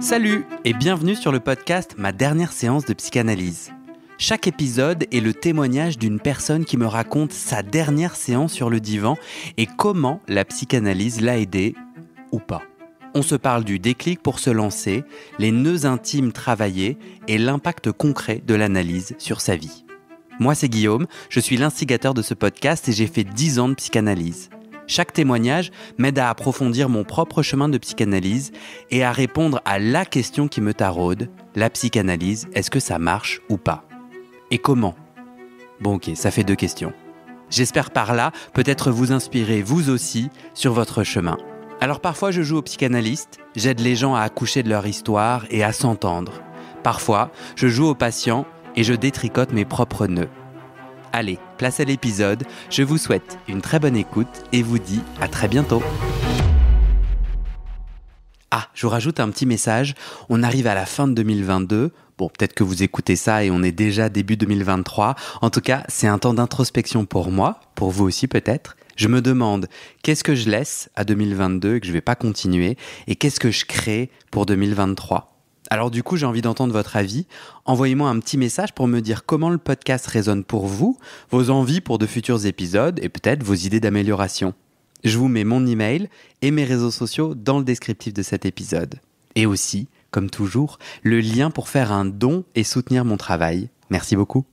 Salut et bienvenue sur le podcast Ma dernière séance de psychanalyse. Chaque épisode est le témoignage d'une personne qui me raconte sa dernière séance sur le divan et comment la psychanalyse l'a aidé ou pas. On se parle du déclic pour se lancer, les nœuds intimes travaillés et l'impact concret de l'analyse sur sa vie. Moi c'est Guillaume, je suis l'instigateur de ce podcast et j'ai fait 10 ans de psychanalyse. Chaque témoignage m'aide à approfondir mon propre chemin de psychanalyse et à répondre à la question qui me taraude, la psychanalyse, est-ce que ça marche ou pas Et comment Bon ok, ça fait deux questions. J'espère par là peut-être vous inspirer vous aussi sur votre chemin. Alors parfois je joue au psychanalyste, j'aide les gens à accoucher de leur histoire et à s'entendre. Parfois, je joue au patient et je détricote mes propres nœuds. Allez, place à l'épisode. Je vous souhaite une très bonne écoute et vous dis à très bientôt. Ah, je vous rajoute un petit message. On arrive à la fin de 2022. Bon, peut-être que vous écoutez ça et on est déjà début 2023. En tout cas, c'est un temps d'introspection pour moi, pour vous aussi peut-être. Je me demande qu'est-ce que je laisse à 2022 et que je ne vais pas continuer et qu'est-ce que je crée pour 2023. Alors du coup, j'ai envie d'entendre votre avis. Envoyez-moi un petit message pour me dire comment le podcast résonne pour vous, vos envies pour de futurs épisodes et peut-être vos idées d'amélioration. Je vous mets mon email et mes réseaux sociaux dans le descriptif de cet épisode. Et aussi, comme toujours, le lien pour faire un don et soutenir mon travail. Merci beaucoup.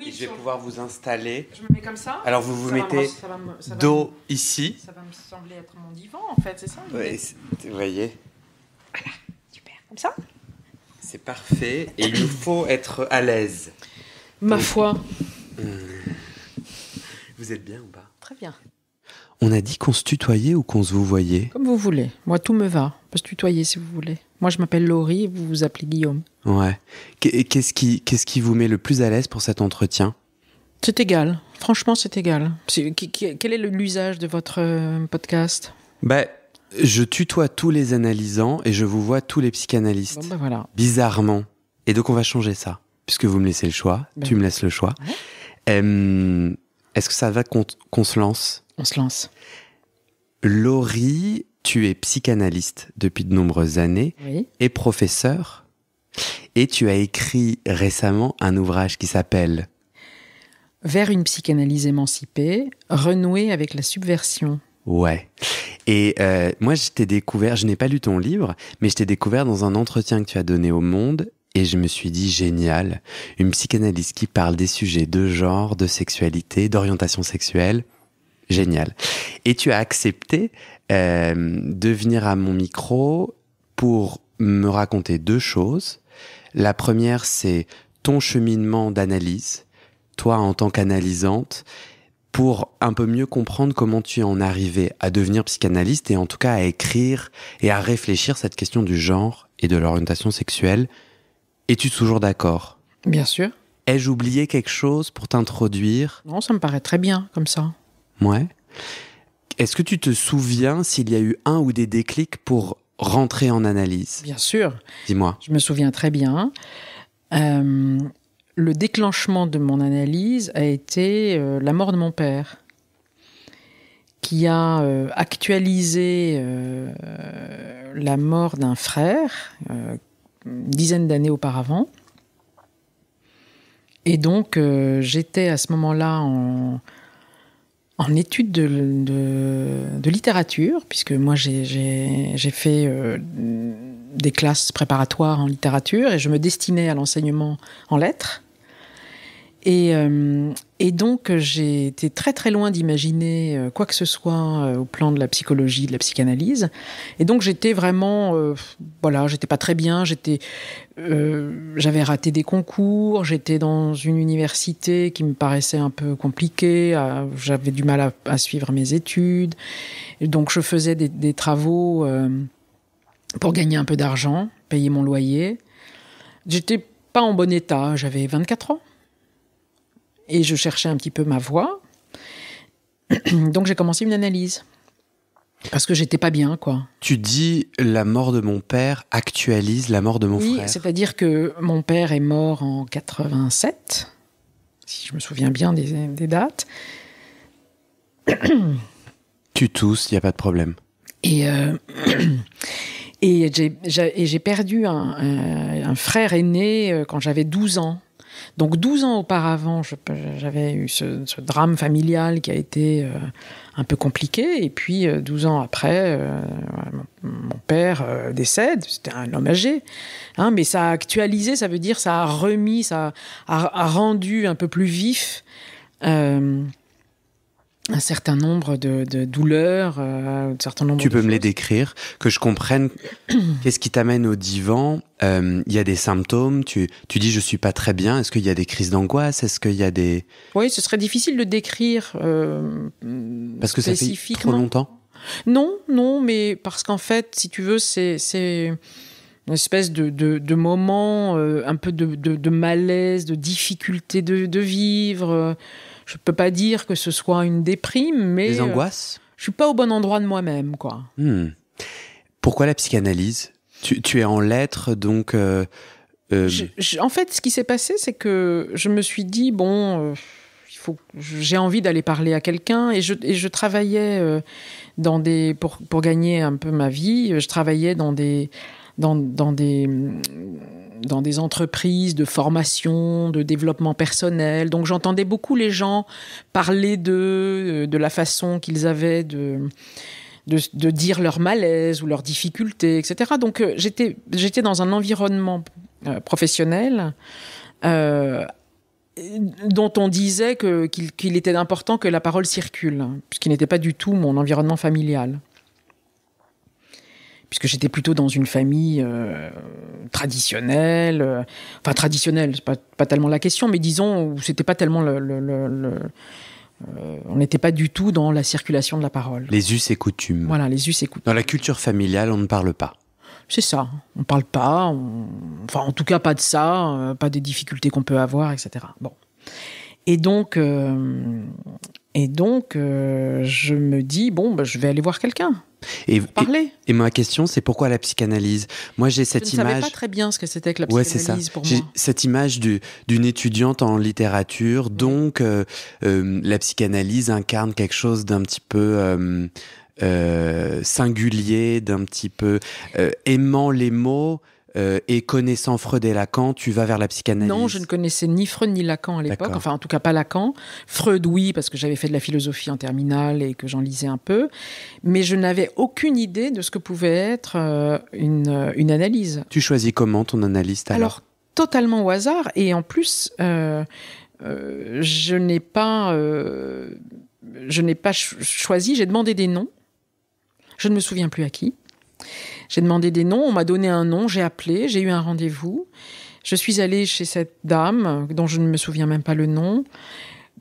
je vais pouvoir vous installer. Je me mets comme ça. Alors vous vous mettez dos ici. Ça va me sembler être mon divan en fait, c'est ça oui, Vous voyez ça C'est parfait. Et il nous faut être à l'aise. Ma foi. Hmm. Vous êtes bien ou pas Très bien. On a dit qu'on se tutoyait ou qu'on se vous voyait Comme vous voulez. Moi, tout me va. On peut se tutoyer si vous voulez. Moi, je m'appelle Laurie, vous vous appelez Guillaume. Ouais. Qu'est-ce qui, qu'est-ce qui vous met le plus à l'aise pour cet entretien C'est égal. Franchement, c'est égal. quel est l'usage de votre euh, podcast Bah, je tutoie tous les analysants et je vous vois tous les psychanalystes. Bah, Bizarrement. Et donc on va changer ça, puisque vous me laissez le choix, ben tu me laisses le choix. Est-ce que ça va qu'on se lance On se lance. Laurie, tu es psychanalyste depuis de nombreuses années et professeur. Et tu as écrit récemment un ouvrage qui s'appelle Vers une psychanalyse émancipée, renouer avec la subversion Ouais. Et euh, moi, je t'ai découvert, je n'ai pas lu ton livre, mais je t'ai découvert dans un entretien que tu as donné au Monde et je me suis dit génial, une psychanalyste qui parle des sujets de genre, de sexualité, d'orientation sexuelle, génial. Et tu as accepté euh, de venir à mon micro pour me raconter deux choses. La première, c'est ton cheminement d'analyse, toi en tant qu'analysante, pour un peu mieux comprendre comment tu es en arrivé à devenir psychanalyste et en tout cas à écrire et à réfléchir cette question du genre et de l'orientation sexuelle. Es-tu toujours d'accord Bien sûr. Ai-je oublié quelque chose pour t'introduire Non, ça me paraît très bien comme ça. Ouais. Est-ce que tu te souviens s'il y a eu un ou des déclics pour rentrer en analyse Bien sûr. Dis-moi. Je me souviens très bien. Euh, le déclenchement de mon analyse a été euh, la mort de mon père, qui a euh, actualisé euh, la mort d'un frère une dizaine d'années auparavant. Et donc j'étais à ce moment-là en, étude de, littérature, puisque moi j'ai fait des classes préparatoires en littérature et je me destinais à l'enseignement en lettres. Et, euh, et donc, j'ai été très très loin d'imaginer euh, quoi que ce soit euh, au plan de la psychologie, de la psychanalyse. Et donc, j'étais vraiment, voilà, j'étais pas très bien. J'étais, j'avais raté des concours. J'étais dans une université qui me paraissait un peu compliquée. j'avais du mal à, suivre mes études. Et donc, je faisais des, des travaux pour gagner un peu d'argent, payer mon loyer. J'étais pas en bon état. J'avais 24 ans et je cherchais un petit peu ma voix. Donc j'ai commencé une analyse. Parce que j'étais pas bien, quoi. Tu dis la mort de mon père actualise la mort de mon oui, frère. c'est-à-dire que mon père est mort en 87, si je me souviens bien des, dates. tu tousses, il n'y a pas de problème. Et, euh, et j'ai perdu un, euh, frère aîné euh, quand j'avais 12 ans. Donc 12 ans auparavant, j'avais eu ce, drame familial qui a été euh, un peu compliqué. Et puis 12 euh, ans après, euh, mon, père décède. C'était un homme âgé. Hein, mais ça a actualisé, ça veut dire ça a remis, ça a, rendu un peu plus vif un certain nombre de, douleurs, euh, un certain nombre. Tu peux me les décrire, que je comprenne qu'est-ce qui t'amène au divan. Il euh, y a des symptômes. Tu, tu dis je suis pas très bien. Est-ce qu'il y a des crises d'angoisse Est-ce qu'il y a des. Oui, ce serait difficile de décrire. Euh, Parce que ça fait trop longtemps. Non, non, mais parce qu'en fait, si tu veux, c'est une espèce de, de, de moment, euh, un peu de, de, malaise, de difficulté de, vivre je peux pas dire que ce soit une déprime, mais des euh, angoisses. je suis pas au bon endroit de moi-même, quoi. Hmm. Pourquoi la psychanalyse tu, es en lettres, donc. Euh, euh, en fait, ce qui s'est passé, c'est que je me suis dit bon j'ai envie d'aller parler à quelqu'un et je, et je travaillais dans des pour, pour, gagner un peu ma vie je travaillais dans des dans, dans des dans des entreprises de formation, de développement personnel. Donc j'entendais beaucoup les gens parler de, euh, de la façon qu'ils avaient de, dire leur malaise ou leurs difficultés, etc. Donc euh, j'étais, dans un environnement euh, professionnel. dont on disait qu'il, qu'il était important que la parole circule, hein, puisqu'il n'était pas du tout mon environnement familial puisque j'étais plutôt dans une famille euh, traditionnelle, euh, enfin traditionnelle, c'est pas, pas tellement la question, mais disons c'était pas tellement le, euh, on n'était pas du tout dans la circulation de la parole. Les us et coutumes. Voilà, les us et coutumes. Dans la culture familiale, on ne parle pas. C'est ça, on ne parle pas, enfin en tout cas pas de ça, pas des difficultés qu'on peut avoir, etc. Bon. Et donc, et donc, euh, je me dis, bon, ben je vais aller voir quelqu'un. Et, parler. Et, ma question, c'est pourquoi la psychanalyse Moi, j'ai cette image. Je ne savais pas très bien ce que c'était que la psychanalyse ça. pour moi. Cette image d'une étudiante en littérature, donc euh, euh, la psychanalyse incarne quelque chose d'un petit peu singulier, d'un petit peu aimant les mots. Euh, et connaissant Freud et Lacan, tu vas vers la psychanalyse Non, je ne connaissais ni Freud ni Lacan à l'époque, enfin en tout cas pas Lacan. Freud, oui, parce que j'avais fait de la philosophie en terminale et que j'en lisais un peu, mais je n'avais aucune idée de ce que pouvait être euh, euh, une, analyse. Tu choisis comment ton analyste alors, totalement au hasard, et en plus, je n'ai pas, je pas choisi, j'ai demandé des noms, je ne me souviens plus à qui. J'ai demandé des noms, on m'a donné un nom, j'ai appelé, j'ai eu un rendez-vous. Je suis allée chez cette dame, dont je ne me souviens même pas le nom,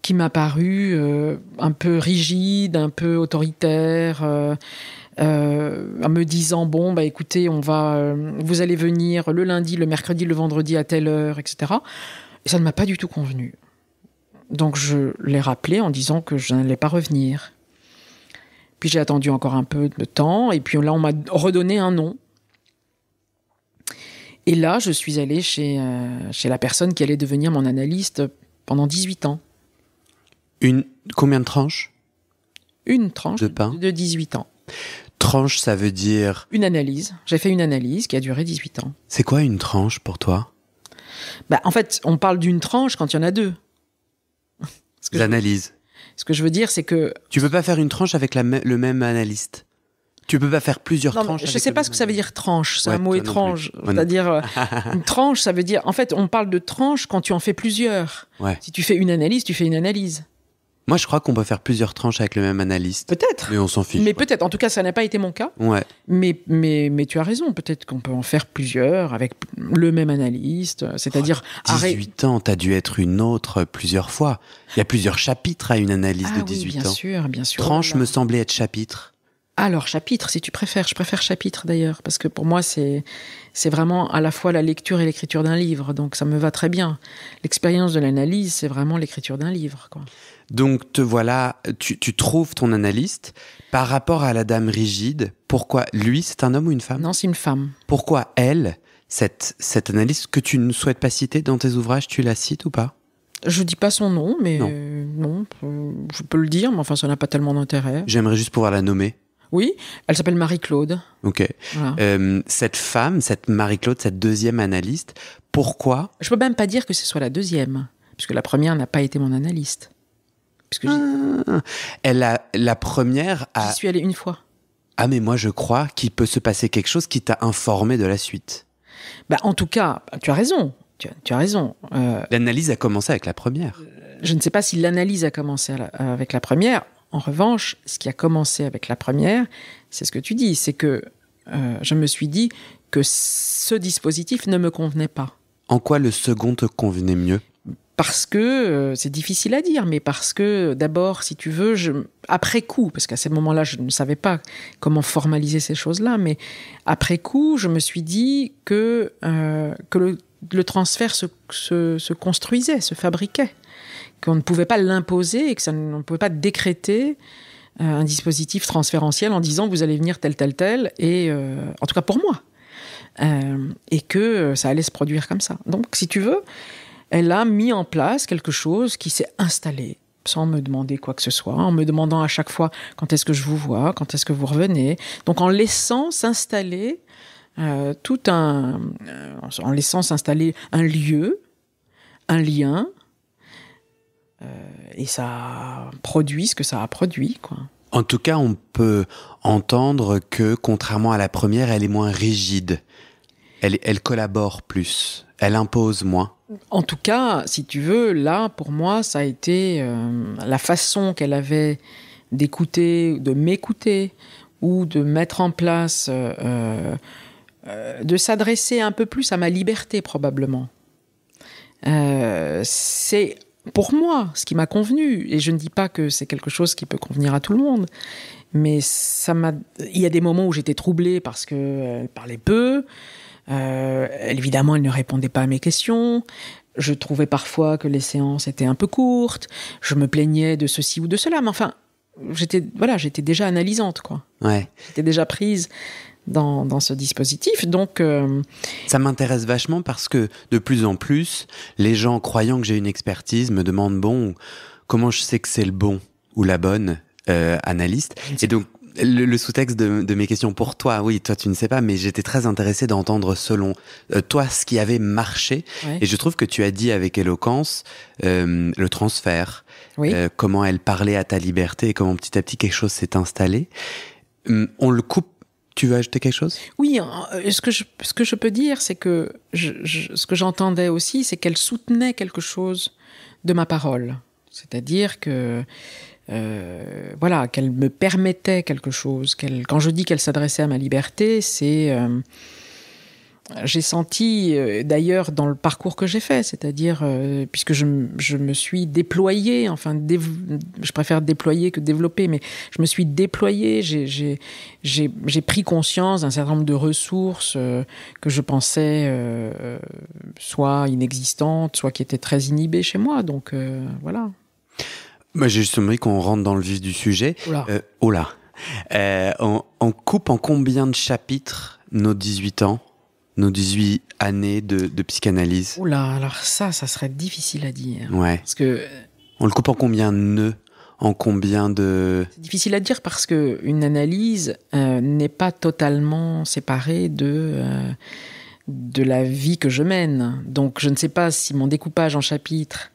qui m'a paru euh, un peu rigide, un peu autoritaire, euh, euh, en me disant bon bah écoutez on va, vous allez venir le lundi, le mercredi, le vendredi à telle heure, etc. Et ça ne m'a pas du tout convenu. Donc je l'ai rappelé en disant que je n'allais pas revenir. Puis j'ai attendu encore un peu de temps, et puis là, on m'a redonné un nom. Et là, je suis allée chez, euh, chez la personne qui allait devenir mon analyste pendant 18 ans. Une, combien de tranches Une tranche de, pain. de 18 ans. Tranche, ça veut dire Une analyse. J'ai fait une analyse qui a duré 18 ans. C'est quoi une tranche pour toi bah, En fait, on parle d'une tranche quand il y en a deux. L'analyse. Ce que je veux dire, c'est que. Tu peux pas faire une tranche avec le même analyste. Tu peux pas faire plusieurs tranches. Je ne sais pas ce que ça veut dire tranche. C'est un mot étrange. C'est-à-dire euh, une tranche, ça veut dire. En fait, on parle de tranche quand tu en fais plusieurs. Si tu fais une analyse, tu fais une analyse. Moi, je crois qu'on peut faire plusieurs tranches avec le même analyste. Peut-être. Mais on s'en fiche. Mais peut-être. En tout cas, ça n'a pas été mon cas. Ouais. Mais, mais, mais tu as raison. Peut-être qu'on peut en faire plusieurs avec le même analyste. C'est-à-dire. Oh, 18 ans, t'as dû être une autre plusieurs fois. Il y a plusieurs chapitres à une analyse de 18 ah ans. bien ans. Bien sûr, bien sûr. Tranche me semblait être chapitre. Alors, chapitre, si tu préfères. Je préfère chapitre d'ailleurs, parce que pour moi, c'est c'est vraiment à la fois la lecture et l'écriture d'un livre, donc ça me va très bien. L'expérience de l'analyse, c'est vraiment l'écriture d'un livre. Quoi. Donc te voilà, tu, trouves ton analyste par rapport à la dame rigide. Pourquoi lui, c'est un homme ou une femme Non, c'est une femme. Pourquoi elle, cette, cette analyste que tu ne souhaites pas citer dans tes ouvrages, tu la cites ou pas je dis pas son nom, mais non, je peux le dire, mais enfin, ça n'a pas tellement d'intérêt. J'aimerais juste pouvoir la nommer. Oui, elle s'appelle Marie-Claude. Ok. Euh, cette femme, cette Marie-Claude, cette deuxième analyste, pourquoi Je peux même pas dire que ce soit la deuxième, puisque la première n'a pas été mon analyste. Ah. elle a, la première à. J'y suis allée une fois. Ah, mais moi, je crois qu'il peut se passer quelque chose qui t'a informé de la suite. Bah, en tout cas, tu as raison. Tu, as, raison. Euh, l'analyse a commencé avec la première. Euh, je ne sais pas si l'analyse a commencé euh, avec la première. En revanche, ce qui a commencé avec la première, c'est ce que tu dis, c'est que je me suis dit que ce dispositif ne me convenait pas. En quoi le second te convenait mieux parce que euh, c'est difficile à dire, mais parce que d'abord, si tu veux, je, après coup, parce qu'à ce moment-là, je ne savais pas comment formaliser ces choses-là, mais après coup, je me suis dit que, euh, que le, transfert se, se, se, construisait, se fabriquait, qu'on ne pouvait pas l'imposer et que ça ne, pouvait pas décréter euh, un dispositif transférentiel en disant vous allez venir tel, tel, tel, et en tout cas pour moi, et que ça allait se produire comme ça. Donc, si tu veux, elle a mis en place quelque chose qui s'est installé sans me demander quoi que ce soit, en me demandant à chaque fois quand est-ce que je vous vois, quand est-ce que vous revenez. Donc en laissant s'installer euh, tout un, euh, en laissant s'installer un lieu, un lien, euh, et ça produit ce que ça a produit, quoi. En tout cas, on peut entendre que, contrairement à la première, elle est moins rigide. elle collabore plus. Elle impose moins. En tout cas, si tu veux, là, pour moi, ça a été euh, la façon qu'elle avait d'écouter, de m'écouter, ou de mettre en place, euh, euh, de s'adresser un peu plus à ma liberté probablement. c'est pour moi ce qui m'a convenu, et je ne dis pas que c'est quelque chose qui peut convenir à tout le monde, mais ça Il y a des moments où j'étais troublée parce qu'elle parlait peu, euh, évidemment, elle ne répondait pas à mes questions. Je trouvais parfois que les séances étaient un peu courtes. Je me plaignais de ceci ou de cela. Mais enfin, j'étais voilà, j'étais déjà analysante, quoi. Ouais. J'étais déjà prise dans, ce dispositif. Donc, euh, ça m'intéresse vachement parce que de plus en plus, les gens croyant que j'ai une expertise me demandent bon, comment je sais que c'est le bon ou la bonne euh, analyste. Et donc, le, sous-texte de, mes questions pour toi, oui, toi tu ne sais pas, mais j'étais très intéressée d'entendre selon euh, toi ce qui avait marché. Et je trouve que tu as dit avec éloquence euh, le transfert, euh, comment elle parlait à ta liberté et comment petit à petit quelque chose s'est installé. Hum, on le coupe. Tu veux ajouter quelque chose Oui, ce que, je, ce que je peux dire, c'est que ce que j'entendais aussi, c'est qu'elle soutenait quelque chose de ma parole. C'est-à-dire que euh, voilà, qu'elle me permettait quelque chose. Qu quand je dis qu'elle s'adressait à ma liberté, c'est euh, j'ai senti, euh, d'ailleurs, dans le parcours que j'ai fait, c'est-à-dire, puisque je, me suis déployée, enfin, je préfère déployer que développer, mais je me suis déployée, j'ai pris conscience d'un certain nombre de ressources que je pensais soit inexistantes, soit qui étaient très inhibées chez moi. Donc, voilà. Bah, j'ai juste qu'on rentre dans le vif du sujet. Oula. Euh, euh, on, coupe en combien de chapitres nos 18 ans, nos 18 années de, psychanalyse Oula, alors ça, ça serait difficile à dire. Ouais. Parce que. Euh, on le coupe en combien de nœuds En combien de. C'est difficile à dire parce que une analyse n'est pas totalement séparée de de la vie que je mène. Donc je ne sais pas si mon découpage en chapitres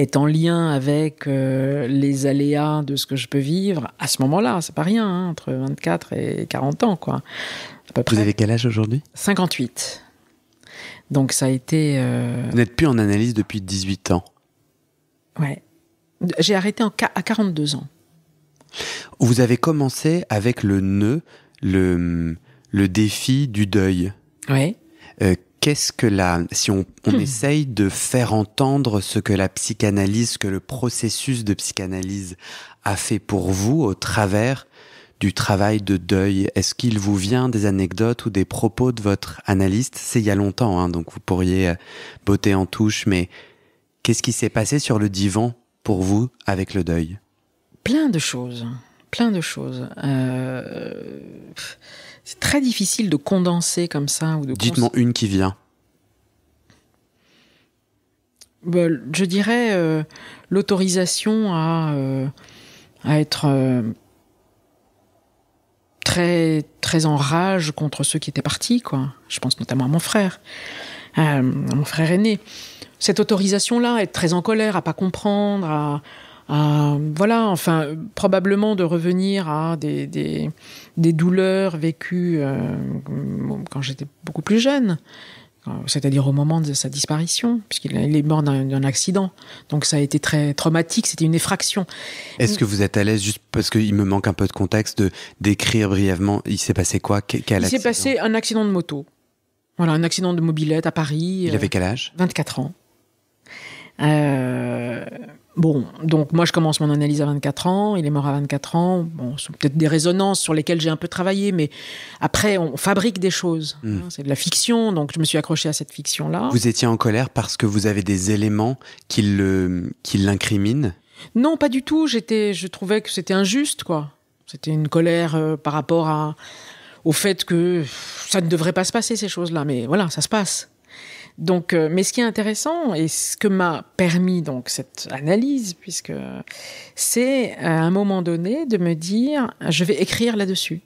est en lien avec euh, les aléas de ce que je peux vivre, à ce moment-là, c'est pas rien, hein, entre 24 et 40 ans, quoi. Vous avez quel âge aujourd'hui 58. Donc ça a été. Euh, Vous n'êtes plus en analyse depuis 18 ans. Ouais. J'ai arrêté à 42 ans. Vous avez commencé avec le nœud, le, le défi du deuil. Ouais. Euh, Qu'est-ce que la, si on, on hmm. essaye de faire entendre ce que la psychanalyse, que le processus de psychanalyse a fait pour vous au travers du travail de deuil. Est-ce qu'il vous vient des anecdotes ou des propos de votre analyste C'est il y a longtemps, hein, donc vous pourriez euh, botter en touche, mais qu'est-ce qui s'est passé sur le divan pour vous avec le deuil Plein de choses, plein de choses. Euh, c'est très difficile de condenser comme ça. ou de Dites-moi une qui vient. Bah, je dirais euh, l'autorisation à, euh, à être euh, très, très en rage contre ceux qui étaient partis. Quoi. Je pense notamment à mon frère, à mon frère aîné. Cette autorisation-là, être très en colère, à pas comprendre, à, euh, voilà, enfin, probablement de revenir à des, des, douleurs vécues euh, quand j'étais beaucoup plus jeune, euh, c'est-à-dire au moment de sa disparition, puisqu'il est mort d'un accident. Donc ça a été très traumatique, c'était une effraction. Est-ce que vous êtes à l'aise, juste parce qu'il me manque un peu de contexte, de décrire brièvement, il s'est passé quoi Il s'est passé un accident de moto. Voilà, un accident de mobilette à Paris. Il avait quel âge 24 ans. Euh, Bon, donc moi je commence mon analyse à 24 ans, il est mort à 24 ans. Bon, ce sont peut-être des résonances sur lesquelles j'ai un peu travaillé, mais après on fabrique des choses. Hmm. Hein, c'est de la fiction, donc je me suis accrochée à cette fiction-là. Vous étiez en colère parce que vous avez des éléments qui l'incriminent Non, pas du tout. J'étais, je trouvais que c'était injuste, quoi. C'était une colère euh, par rapport au fait que ça ne devrait pas se passer ces choses-là, mais voilà, ça se passe. Donc, euh, mais ce qui est intéressant et ce que m'a permis donc cette analyse, puisque c'est euh, à un moment donné de me dire, je vais écrire là-dessus.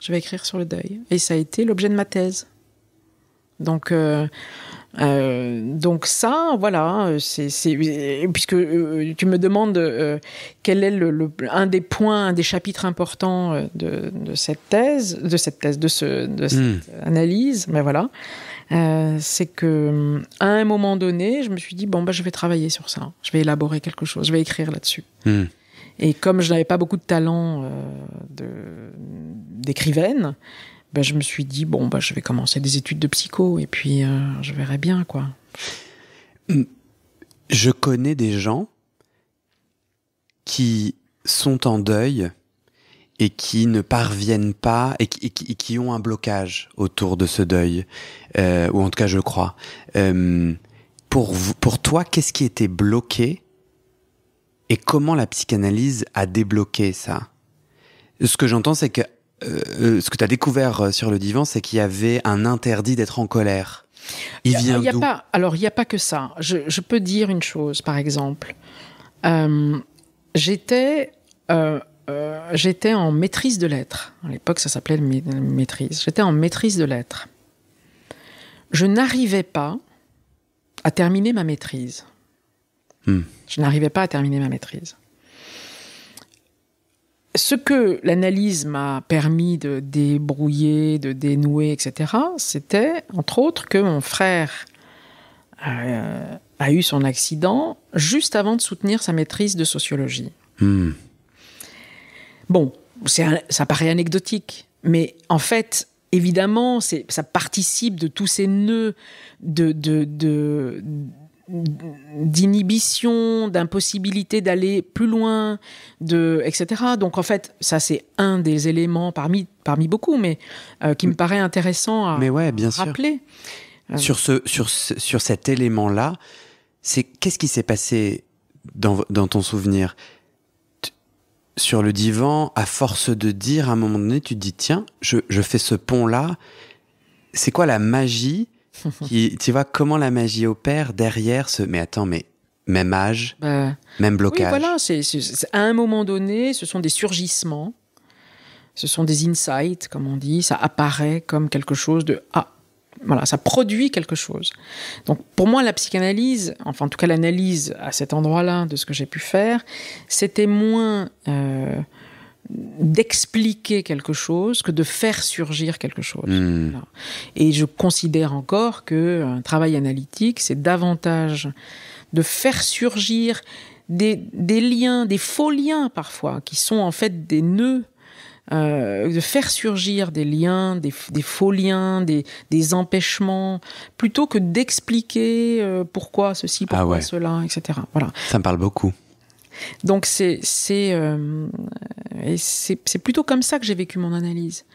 Je vais écrire sur le deuil. Et ça a été l'objet de ma thèse. Donc, euh, donc ça, voilà, c'est puisque tu me demandes quel est le, un des points, un des chapitres importants de, cette thèse, de cette thèse, de, ce, de cette hmm. analyse, mais voilà. Euh, c'est que à un moment donné, je me suis dit bon bah je vais travailler sur ça, je vais élaborer quelque chose, je vais écrire là-dessus. Hmm. Et comme je n'avais pas beaucoup de talent euh, d'écrivaine, bah, je me suis dit bon bah je vais commencer des études de psycho et puis euh, je verrai bien quoi. Je connais des gens qui sont en deuil et qui ne parviennent pas et qui, ont un blocage autour de ce deuil, euh, ou en tout cas je crois. Euh, pour, vous, pour toi, qu'est-ce qui était bloqué et comment la psychanalyse a débloqué ça Ce que j'entends, c'est que euh, euh ce que tu as découvert euh, sur le divan, c'est qu'il y avait un interdit d'être en colère. Il vient d'où Alors, il n'y a pas que ça. Je, je, peux dire une chose, par exemple. J'étais euh, j'étais en maîtrise de lettres. À l'époque, ça s'appelait maîtrise. J'étais en maîtrise de lettres. Je n'arrivais pas à terminer ma maîtrise. Hmm. Je n'arrivais pas à terminer ma maîtrise. Ce que l'analyse m'a permis de débrouiller, de dénouer, etc., c'était, entre autres, que mon frère euh, a eu son accident juste avant de soutenir sa maîtrise de sociologie. Hmm. Bon, ça paraît anecdotique, mais en fait, évidemment, ça participe de tous ces nœuds de, de, d'inhibition, d'impossibilité d'aller plus loin, de etc. Donc en fait, ça c'est un des éléments parmi beaucoup, mais euh, qui me paraît intéressant à, mais ouais, bien rappeler. Euh. sur cet élément là, c'est qu'est-ce qui s'est passé dans ton souvenir sur le divan, à force de dire, à un moment donné, tu te dis, tiens, je, fais ce pont-là. C'est quoi la magie Tu vois, comment la magie opère derrière ce... Mais attends, mais même âge, bah même blocage. Oui, voilà, c'est, à un moment donné, ce sont des surgissements, ce sont des insights, comme on dit, ça apparaît comme quelque chose de... Ah, voilà, ça produit quelque chose. Donc pour moi, la psychanalyse, enfin en tout cas l'analyse à cet endroit-là de ce que j'ai pu faire, c'était moins euh, d'expliquer quelque chose que de faire surgir quelque chose. Hmm. Et je considère encore que euh, un travail analytique, c'est davantage de faire surgir des, des liens, des faux liens parfois, qui sont en fait des nœuds euh, de faire surgir des liens, des, des faux liens, des, des, empêchements, plutôt que d'expliquer euh, pourquoi ceci, ah pourquoi cela, etc. Voilà. Ça me parle beaucoup. Donc c'est euh, c'est c'est plutôt comme ça que j'ai vécu mon analyse,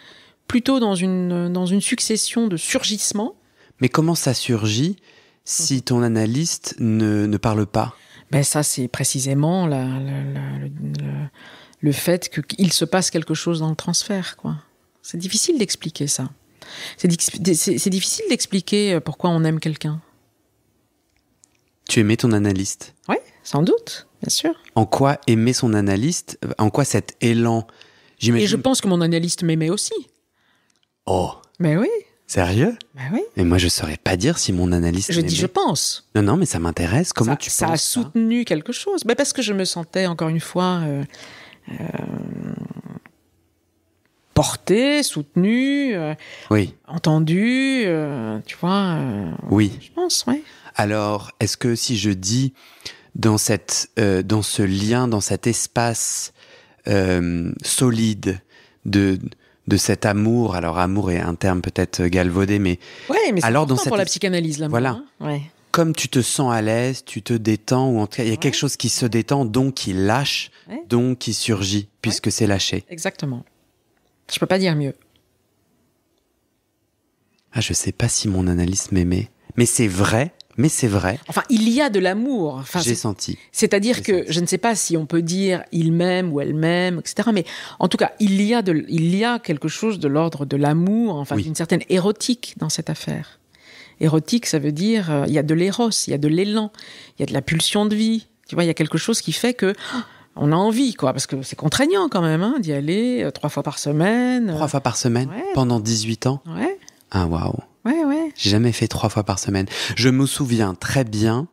plutôt dans une dans une succession de surgissements. Mais comment ça surgit si hum. ton analyste ne, ne parle pas Ben ça c'est précisément la, le fait qu'il se passe quelque chose dans le transfert. Quoi. C'est difficile d'expliquer ça. C'est, difficile d'expliquer euh, pourquoi on aime quelqu'un. Tu aimais ton analyste Oui, sans doute, bien sûr. En quoi aimer son analyste euh, En quoi cet élan Et je pense que mon analyste m'aimait aussi. Oh Mais oui Sérieux Mais oui. moi, je ne saurais pas dire si mon analyste. Je dis, je pense. Non, non, mais ça m'intéresse. Comment tu ça penses Ça a soutenu quelque chose. Mais parce que je me sentais encore une fois euh, euh, porté, soutenu, euh, oui. entendu, euh, tu vois. oui. Je pense, oui. Alors, est-ce que si je dis dans, cette, dans ce lien, dans cet espace solide de, de cet amour, alors amour est un terme peut-être galvaudé, mais, Oui, mais alors dans cette... pour la psychanalyse, là. Voilà comme tu te sens à l'aise, tu te détends, ou en tout cas, il y a quelque chose qui se détend, donc qui lâche, donc qui surgit, puisque c'est lâché. Exactement. Je ne peux pas dire mieux. Ah, je sais pas si mon analyse m'aimait, mais c'est vrai. Mais c'est vrai. Enfin, il y a de l'amour. Enfin, J'ai senti. C'est-à-dire que je ne sais pas si on peut dire il m'aime ou elle m'aime, etc. Mais en tout cas, il y a, il y a quelque chose de l'ordre de l'amour, enfin, d'une certaine érotique dans cette affaire. Érotique, ça veut dire euh, il y a de l'éros, il y a de l'élan, il y a de la pulsion de vie. Tu vois, il y a quelque chose qui fait que oh, on a envie, quoi, parce que c'est contraignant quand même hein, d'y aller euh, trois fois par semaine. Euh. Trois fois par semaine pendant 18 ans. Ouais. Ah waouh. Ouais, ouais. J'ai jamais fait trois fois par semaine. Je me souviens très bien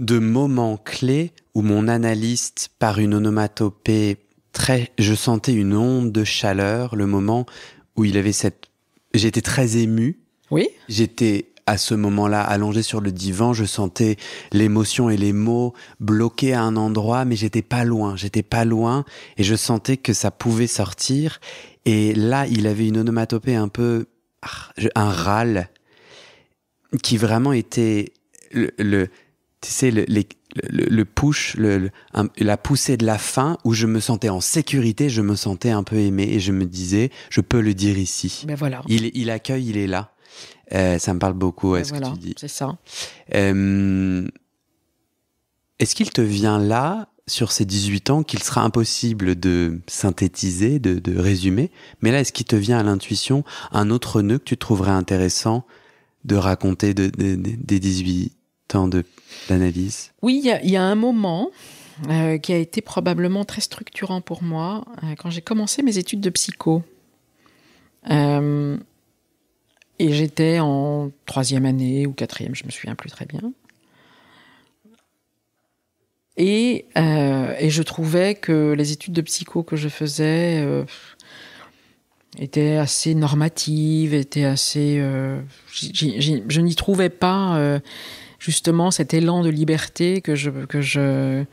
de moments clés où mon analyste, par une onomatopée très, je sentais une onde de chaleur, le moment où il avait cette, j'étais très ému oui. J'étais à ce moment-là allongé sur le divan, je sentais l'émotion et les mots bloqués à un endroit, mais j'étais pas loin, j'étais pas loin, et je sentais que ça pouvait sortir. Et là, il avait une onomatopée un peu, ah, un râle, qui vraiment était le, le tu sais, le, le, push, le, la poussée de la fin où je me sentais en sécurité, je me sentais un peu aimé et je me disais, je peux le dire ici. mais ben voilà. Il, il accueille, il est là. Euh, ça me parle beaucoup, est-ce que tu dis C'est ça. est-ce qu'il te vient là, sur ces 18 ans, qu'il sera impossible de synthétiser, de, résumer Mais là, est-ce qu'il te vient à l'intuition un autre nœud que tu trouverais intéressant de raconter des 18 ans d'analyse Oui, il y, a un moment. Euh, qui a été probablement très structurant pour moi euh, quand j'ai commencé mes études de psycho. Euh, et j'étais en troisième année ou quatrième, je me souviens plus très bien. Et, euh, et, je trouvais que les études de psycho que je faisais euh, étaient assez normatives, étaient assez. Euh, je n'y trouvais pas justement cet élan de liberté que je, que, je,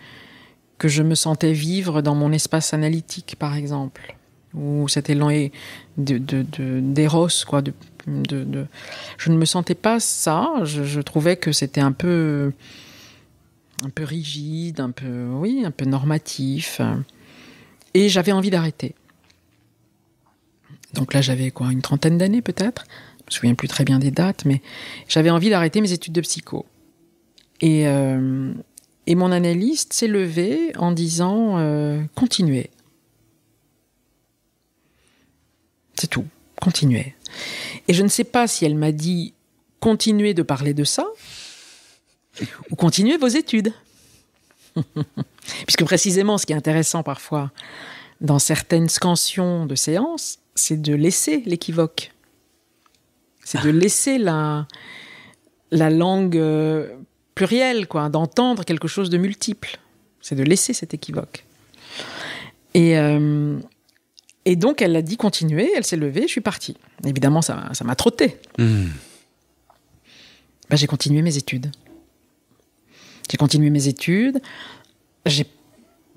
que je me sentais vivre dans mon espace analytique, par exemple ou cet élan de, de, d'éros, quoi. De, de, Je ne me sentais pas ça. Je, trouvais que c'était un peu, un peu rigide, un peu, oui, un peu normatif. Et j'avais envie d'arrêter. Donc là, j'avais quoi, une trentaine d'années peut-être. Je me souviens plus très bien des dates, mais j'avais envie d'arrêter mes études de psycho. Et, euh, mon analyste s'est levé en disant euh, continuez. C'est tout. Continuez. Et je ne sais pas si elle m'a dit continuez de parler de ça ou continuez vos études. Puisque précisément, ce qui est intéressant parfois dans certaines scansions de séances, c'est de laisser l'équivoque. C'est de laisser la, la langue euh, plurielle, quoi, d'entendre quelque chose de multiple. C'est de laisser cet équivoque. Et, euh, et donc, elle a dit continuer. elle s'est levée, je suis partie. Évidemment, ça m'a trotté. Hmm. Bah, j'ai continué mes études. J'ai continué mes études, j'ai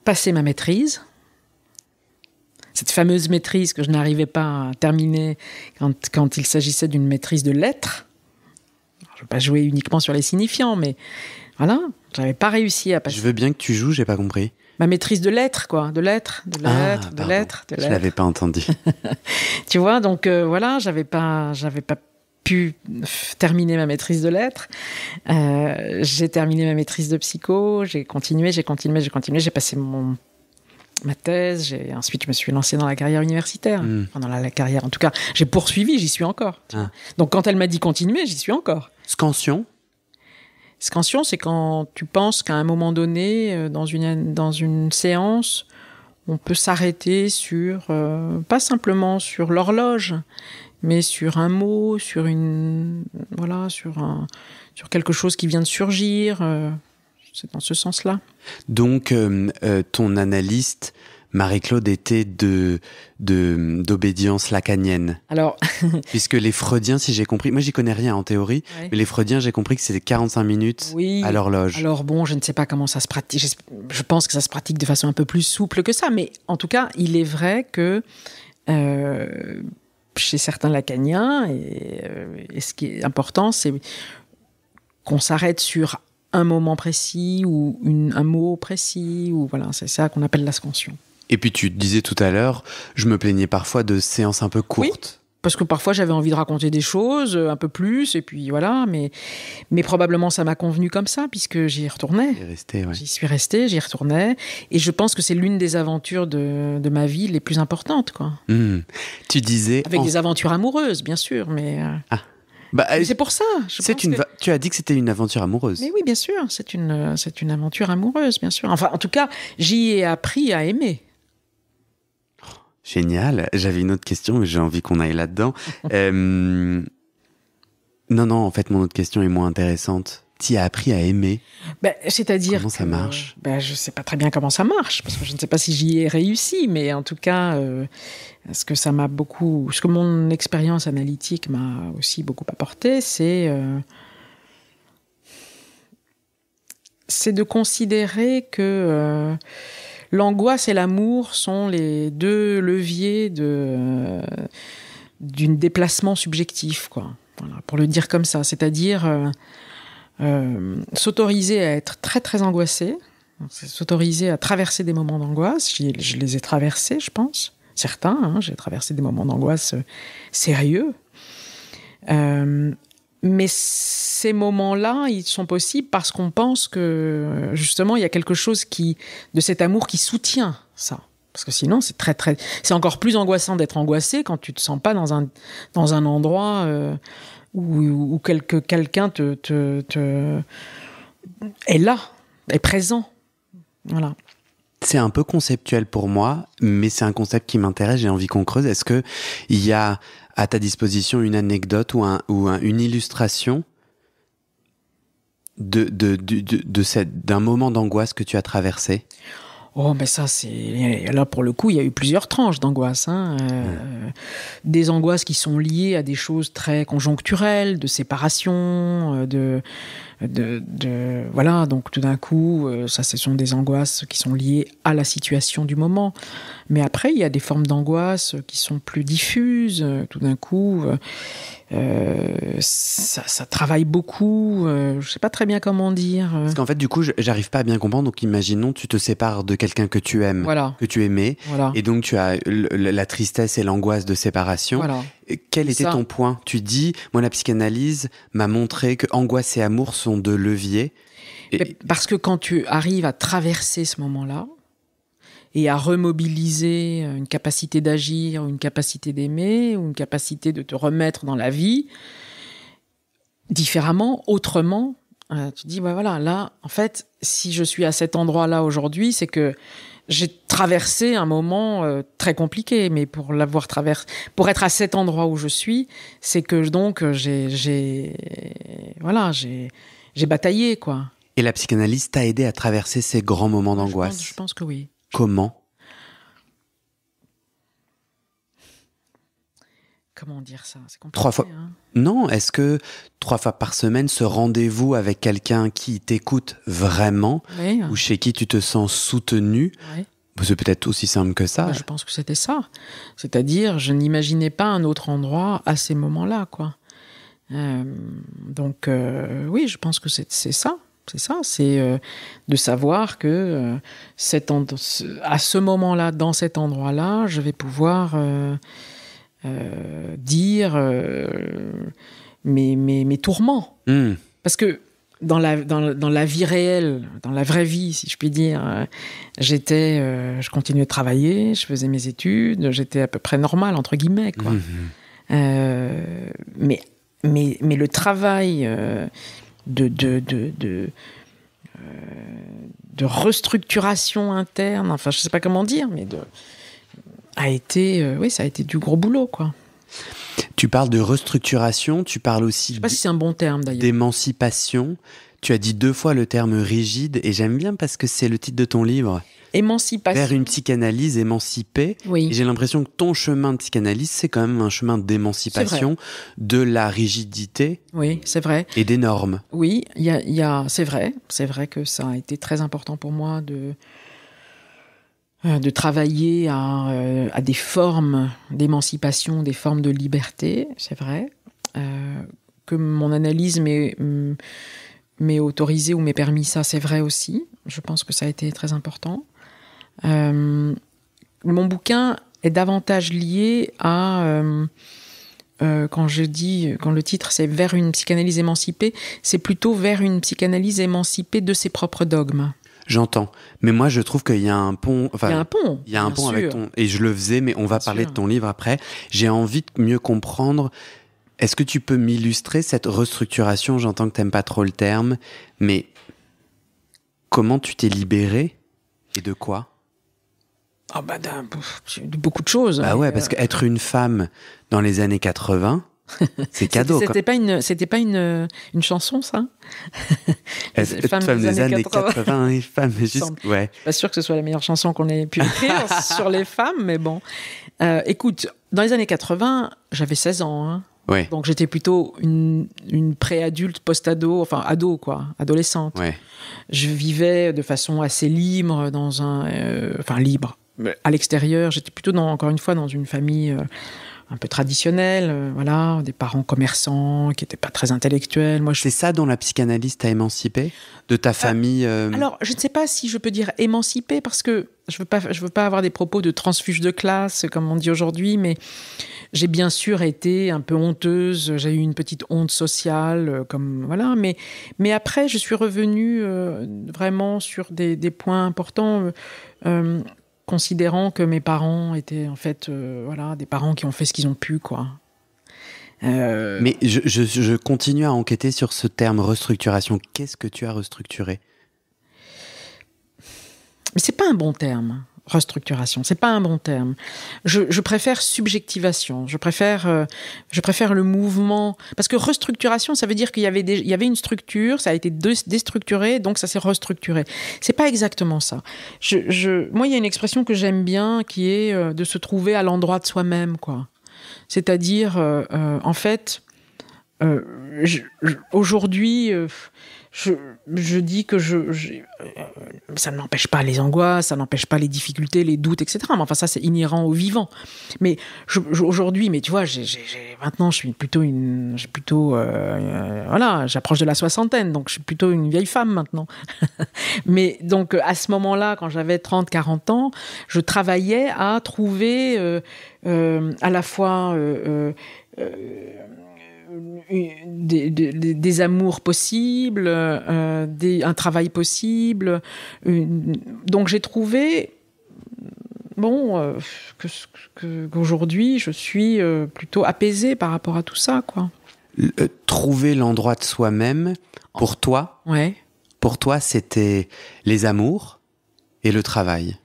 passé ma maîtrise. Cette fameuse maîtrise que je n'arrivais pas à terminer quand, il s'agissait d'une maîtrise de lettres. je ne veux pas jouer uniquement sur les signifiants, mais voilà, n'avais pas réussi à passer. Je veux bien que tu joues, j'ai pas compris ma maîtrise de lettres, quoi, de lettres, de ah, lettres, de lettres, de l'être. Je l'avais pas entendu. tu vois, donc euh, voilà, j'avais pas, j'avais pas pu terminer ma maîtrise de lettres. Euh, j'ai terminé ma maîtrise de psycho. J'ai continué, j'ai continué, j'ai continué. J'ai passé mon ma thèse. J'ai ensuite je me suis lancée dans la carrière universitaire. pendant hmm. dans la, carrière, en tout cas, j'ai poursuivi. J'y suis encore. Ah. Donc quand elle m'a dit continuer, j'y suis encore. Scansion Scansion, c'est quand tu penses qu'à un moment donné, euh, dans une, dans une séance, on peut s'arrêter sur, euh, pas simplement sur l'horloge, mais sur un mot, sur une, voilà, sur un, sur quelque chose qui vient de surgir. Euh, c'est dans ce sens-là. Donc, ton analyste Marie-Claude était de d'obédience lacanienne. Alors, puisque les Freudiens, si j'ai compris, moi j'y connais rien en théorie, mais les Freudiens, j'ai compris que c'était 45 minutes à l'horloge. Alors bon, je ne sais pas comment ça se pratique. Je pense que ça se pratique de façon un peu plus souple que ça, mais en tout cas, il est vrai que euh, chez certains lacaniens, euh, et, ce qui est important, c'est qu'on s'arrête sur un moment précis ou un mot précis, ou voilà, c'est ça qu'on appelle l'ascension. Et puis tu disais tout à l'heure, je me plaignais parfois de séances un peu courtes. Oui parce que parfois j'avais envie de raconter des choses euh, un peu plus et puis voilà mais mais probablement ça m'a convenu comme ça puisque j'y retournais j'y suis restée j'y retournais et je pense que c'est l'une des aventures de, de, ma vie les plus importantes quoi mmh. tu disais avec des aventures amoureuses bien sûr mais euh, ah. bah, c'est pour ça. une. Tu as dit que c'était une aventure amoureuse. Mais oui, bien sûr, c'est une, euh, c'est une aventure amoureuse, bien sûr. Enfin, en tout cas, j'y ai appris à aimer. Génial. J'avais une autre question, mais j'ai envie qu'on aille là-dedans. Euh, non, non, en fait, mon autre question est moins intéressante. Tu as appris à aimer. Ben, c'est-à-dire. Comment ça marche ben, Je ne sais pas très bien comment ça marche, parce que je ne sais pas si j'y ai réussi, mais en tout cas, euh, ce que ça m'a beaucoup. Ce que mon expérience analytique m'a aussi beaucoup apporté, c'est. Euh, c'est de considérer que l'angoisse et l'amour sont les deux leviers de euh, d'une déplacement subjectif, quoi. pour le dire comme ça, c'est-à-dire euh, euh, s'autoriser à être très très angoissé, s'autoriser à traverser des moments d'angoisse. Je les ai traversés, je pense, certains. Hein, j'ai traversé des moments d'angoisse sérieux. Euh, mais ces moments-là, ils sont possibles parce qu'on pense que justement, il y a quelque chose qui, de cet amour qui soutient ça. Parce que sinon, c'est très, très, c'est encore plus angoissant d'être angoissé quand tu te sens pas dans un, dans un endroit euh, où, quelqu'un te, te, te, est là, est présent. Voilà. C'est un peu conceptuel pour moi, mais c'est un concept qui m'intéresse. J'ai envie qu'on creuse. Est-ce que il y a à ta disposition une anecdote ou, une illustration de, d'un moment d'angoisse que tu as traversé Oh, mais ça, c'est. Là, pour le coup, il y a eu plusieurs tranches d'angoisse. Hein, euh, des angoisses qui sont liées à des choses très conjoncturelles, de séparation, euh, de. de, de... Voilà, donc tout d'un coup, euh, ça, ce sont des angoisses qui sont liées à la situation du moment. Mais après, il y a des formes d'angoisse qui sont plus diffuses. Tout d'un coup, euh, ça, travaille beaucoup. Euh, je sais pas très bien comment dire. Parce qu'en fait, du coup, j'arrive pas à bien comprendre. Donc, imaginons, tu te sépares de quelqu'un que tu aimes, voilà. que tu aimais, et donc tu as la tristesse et l'angoisse de séparation. Quel était ton point Tu dis, moi, la psychanalyse m'a montré que angoisse et amour sont deux leviers. Parce que quand tu arrives à traverser ce moment-là, et à remobiliser euh, une capacité d'agir, une capacité d'aimer, ou une capacité de te remettre dans la vie différemment, autrement. Euh, tu te dis, bah voilà, là, en fait, si je suis à cet endroit-là aujourd'hui, c'est que j'ai traversé un moment euh, très compliqué, mais pour l'avoir traversé, pour être à cet endroit où je suis, c'est que donc j'ai, voilà, j'ai, j'ai bataillé, quoi. Et la psychanalyste t'a aidé à traverser ces grands moments d'angoisse. je pense que oui comment Comment dire ça Trois fois. Hein. non, est-ce que trois fois par semaine, ce rendez-vous avec quelqu'un qui t'écoute vraiment ou chez qui tu te sens soutenu C'est peut-être aussi simple que ça. Bah, je pense que c'était ça. C'est-à-dire, je n'imaginais pas un autre endroit à ces moments-là, quoi. Euh, donc, euh, oui, je pense que c'est ça. C'est ça, c'est euh, de savoir que euh, à ce moment-là, dans cet endroit-là, je vais pouvoir euh, dire mes, mes, tourments. Hmm. Parce que dans la, dans, la vie réelle, dans la vraie vie, si je puis dire, j'étais, je continuais de travailler, je faisais mes études, j'étais à peu près normal, entre guillemets. Quoi. Hmm, hmm. mais, mais, mais le travail de, de, euh, de, restructuration interne, enfin je sais pas comment dire, mais a été, euh, oui, ça a été du gros boulot quoi. Tu parles de restructuration, tu parles aussi. un bon terme d'ailleurs. D'émancipation. Tu as dit deux fois le terme rigide et j'aime bien parce que c'est le titre de ton livre. Émancipation. Vers une psychanalyse émancipée. Oui. J'ai l'impression que ton chemin de psychanalyse, c'est quand même un chemin d'émancipation de la rigidité. Oui, c'est vrai. Et des normes. Oui, y y a c'est vrai. C'est vrai que ça a été très important pour moi de, euh, de travailler euh, à, des formes d'émancipation, des formes de liberté, c'est vrai, euh, que mon analyse mais mais autorisé ou m'est permis, ça c'est vrai aussi. Je pense que ça a été très important. Euh, mon bouquin est davantage lié à euh, euh, quand je dis quand le titre c'est vers une psychanalyse émancipée, c'est plutôt vers une psychanalyse émancipée de ses propres dogmes. J'entends, mais moi je trouve qu'il y a un pont. il y a un pont. Il y a un pont avec ton et je le faisais, mais on va parler de ton livre après. J'ai envie de mieux comprendre est-ce que tu peux m'illustrer cette restructuration J'entends que t'aimes pas trop le terme, mais comment tu t'es libérée et de quoi ah, bah, de beaucoup de choses. Ah ouais, parce euh, qu'être une femme dans les années 80, c'est cadeau. C'était pas une, c'était pas une, euh, une chanson ça. Femme des, années, 80, et juste, ouais. pas sûr que ce soit la meilleure chanson qu'on ait pu écrire sur les femmes, mais bon. Euh, écoute, dans les années 80, j'avais 16 ans. Hein. Donc j'étais plutôt une, pré-adulte, post-ado, enfin ado quoi, adolescente. Je vivais de façon assez libre dans un, euh, enfin libre. À l'extérieur, j'étais plutôt dans, encore une fois dans une famille. Euh, un peu traditionnel, euh, voilà, des parents commerçants qui n'étaient pas très intellectuels. Moi, je... c'est ça dont la psychanalyste a émancipé de ta euh, famille. Euh, alors, je ne sais pas si je peux dire émancipé parce que je veux veux pas avoir des propos de transfuge de classe comme on dit aujourd'hui, mais j'ai bien sûr été un peu honteuse. J'ai eu une petite honte sociale, comme voilà. Mais mais après, je suis revenue vraiment sur des, points importants considérant que mes parents étaient en fait euh, voilà, des parents qui ont fait ce qu'ils ont pu. quoi. Euh, Mais je, je, continue à enquêter sur ce terme restructuration. Qu'est-ce que tu as restructuré Mais c'est pas un bon terme restructuration. C'est pas un bon terme. Je, préfère subjectivation. Je préfère, euh, je préfère le mouvement parce que restructuration, ça veut dire qu'il y avait il y avait une structure, ça a été déstructuré, donc ça s'est restructuré. C'est pas exactement ça. Je, moi, il y a une expression que j'aime bien qui est euh, de se trouver à l'endroit de soi-même, quoi. C'est-à-dire, euh, en fait, aujourd'hui, euh, je, je, dis que je, je euh, ça ne m'empêche pas les angoisses, ça n'empêche pas les difficultés, les doutes, etc. Mais enfin, ça, c'est inhérent au vivant. Mais je, aujourd'hui, mais tu vois, j'ai, maintenant, je suis plutôt une, j'ai plutôt, euh, voilà, j'approche de la soixantaine, donc je suis plutôt une vieille femme maintenant. mais donc, à ce moment-là, quand j'avais 30, 40 ans, je travaillais à trouver euh, à la fois des, amours possibles, euh, un travail possible. Donc j'ai trouvé, bon, euh, qu'aujourd'hui, je suis euh, plutôt apaisée par rapport à tout ça, quoi. trouver l'endroit de soi-même, pour toi, ouais. pour toi, c'était les amours et le travail.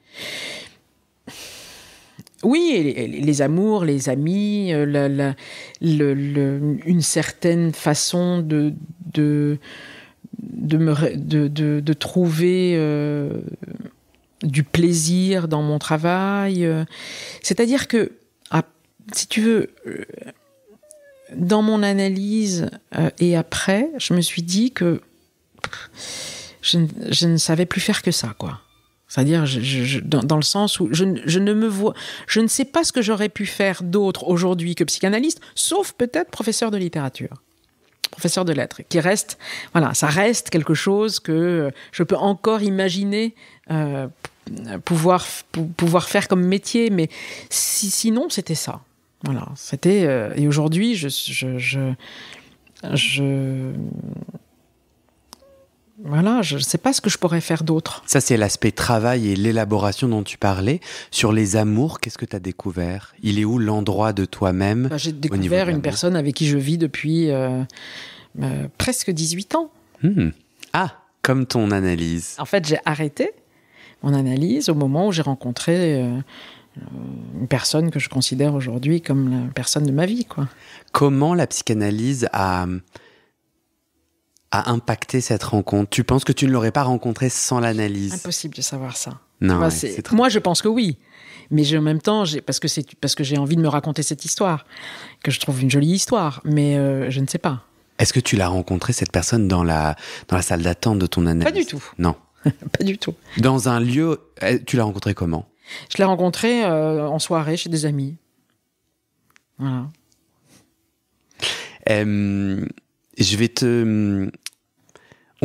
Oui, les, amours, les amis, euh, une certaine façon de, de, me, trouver euh, du plaisir dans mon travail. Euh. C'est-à-dire que, ah, si tu veux, dans mon analyse et après, je me suis dit que je ne savais plus faire que ça, quoi. C'est-à-dire, dans, le sens où je, ne me vois, je ne sais pas ce que j'aurais pu faire d'autre aujourd'hui que psychanalyste, sauf peut-être professeur de littérature, professeur de lettres, qui reste, voilà, ça reste quelque chose que je peux encore imaginer euh, pouvoir, pouvoir faire comme métier, mais sinon, c'était ça. Voilà, c'était. Euh, et aujourd'hui, je, je voilà, je ne sais pas ce que je pourrais faire d'autre. Ça, c'est l'aspect travail et l'élaboration dont tu parlais. Sur les amours, qu'est-ce que tu as découvert Il est où l'endroit de toi-même bah, J'ai découvert une personne avec qui je vis depuis euh, euh, presque 18 ans. Hmm. Ah, comme ton analyse. En fait, j'ai arrêté mon analyse au moment où j'ai rencontré... Euh, une personne que je considère aujourd'hui comme la personne de ma vie. Quoi. Comment la psychanalyse a a impacté cette rencontre Tu penses que tu ne l'aurais pas rencontré sans l'analyse Impossible de savoir ça. Non, c'est Moi, je pense que oui. Mais j'ai en même temps, parce que, parce que j'ai envie de me raconter cette histoire, que je trouve une jolie histoire, mais euh, je ne sais pas. Est-ce que tu l'as rencontré cette personne, dans la, dans la salle d'attente de ton analyse Pas du tout. Non. pas du tout. Dans un lieu, eh, tu l'as rencontré comment Je l'ai rencontré euh, en soirée chez des amis. Voilà. je vais te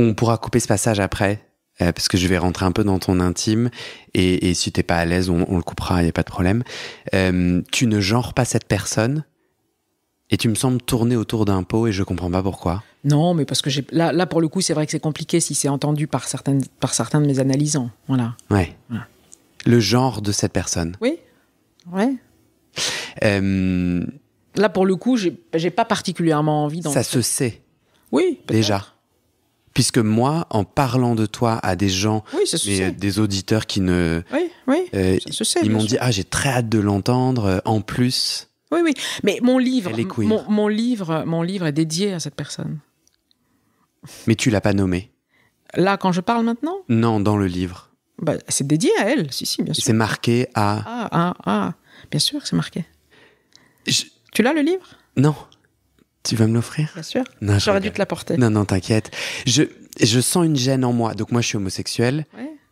on pourra couper ce passage après, euh, parce que je vais rentrer un peu dans ton intime, et, si t'es pas à l'aise, on, le coupera, il n'y a pas de problème. Euh, tu ne genres pas cette personne, et tu me sembles tourner autour d'un pot, et je comprends pas pourquoi. Non, mais parce que j'ai là, pour le coup, c'est vrai que c'est compliqué si c'est entendu par, certaines, par certains de mes analysants. Voilà. Ouais. Le genre de cette personne. Oui. Ouais. Euh, là, pour le coup, j'ai pas particulièrement envie d'en. Ça se sait. Oui, déjà puisque moi, en parlant de toi à des gens, des auditeurs qui ne, oui, oui, euh, ils m'ont dit ah j'ai très hâte de l'entendre. Euh, en plus, oui, oui, mais mon livre, mon, mon, livre, mon livre est dédié à cette personne. Mais tu l'as pas nommé. Là, quand je parle maintenant Non, dans le livre. Bah, c'est dédié à elle, si, si, bien sûr. C'est marqué à. Ah, ah, ah. Bien sûr, c'est marqué. Tu l'as le livre Non. Tu vas me l'offrir Bien sûr. J'aurais dû te l'apporter. Non, non, t'inquiète. Je, je sens une gêne en moi. Donc moi, je suis homosexuel.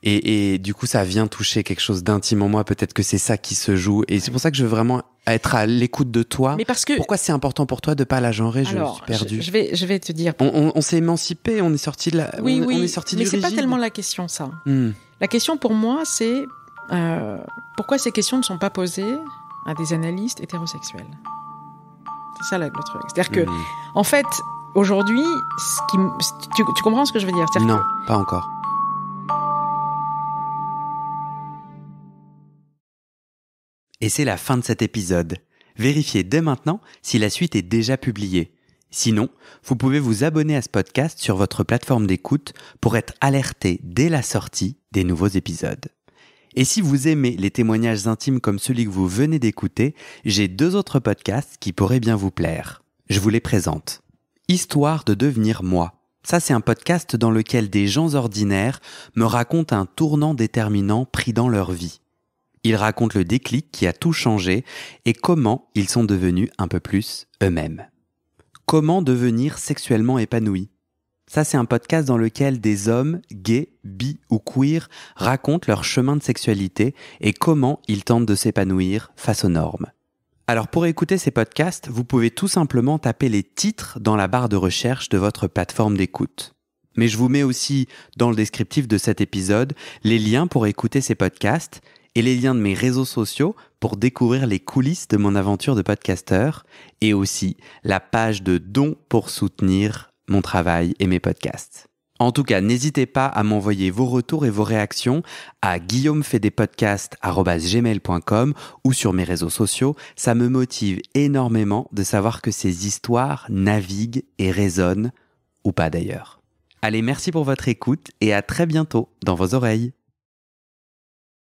Et, et, du coup, ça vient toucher quelque chose d'intime en moi. Peut-être que c'est ça qui se joue. Et c'est pour ça que je veux vraiment être à l'écoute de toi. Mais parce que pourquoi c'est important pour toi de ne pas la genrer Je suis perdu. Je, je, vais, je vais te dire. On, on, s'est émancipé. On est sorti de la. Oui, oui. On est sorti mais c'est pas tellement la question ça. Hmm. La question pour moi, c'est euh, pourquoi ces questions ne sont pas posées à des analystes hétérosexuels. C'est ça le truc. C'est-à-dire que, mhm. en fait, aujourd'hui, tu, comprends ce que je veux dire, Non, pas encore. Et c'est la fin de cet épisode. Vérifiez dès maintenant si la suite est déjà publiée. Sinon, vous pouvez vous abonner à ce podcast sur votre plateforme d'écoute pour être alerté dès la sortie des nouveaux épisodes. Et si vous aimez les témoignages intimes comme celui que vous venez d'écouter, j'ai deux autres podcasts qui pourraient bien vous plaire. Je vous les présente. Histoire de devenir moi. Ça, c'est un podcast dans lequel des gens ordinaires me racontent un tournant déterminant pris dans leur vie. Ils racontent le déclic qui a tout changé et comment ils sont devenus un peu plus eux-mêmes. Comment devenir sexuellement épanoui ça, c'est un podcast dans lequel des hommes, gays, bi ou queer, racontent leur chemin de sexualité et comment ils tentent de s'épanouir face aux normes. Alors pour écouter ces podcasts, vous pouvez tout simplement taper les titres dans la barre de recherche de votre plateforme d'écoute. Mais je vous mets aussi dans le descriptif de cet épisode les liens pour écouter ces podcasts et les liens de mes réseaux sociaux pour découvrir les coulisses de mon aventure de podcasteur et aussi la page de dons pour soutenir mon travail et mes podcasts. En tout cas, n'hésitez pas à m'envoyer vos retours et vos réactions à guillaumefedepodcasts.com ou sur mes réseaux sociaux. Ça me motive énormément de savoir que ces histoires naviguent et résonnent, ou pas d'ailleurs. Allez, merci pour votre écoute et à très bientôt dans vos oreilles.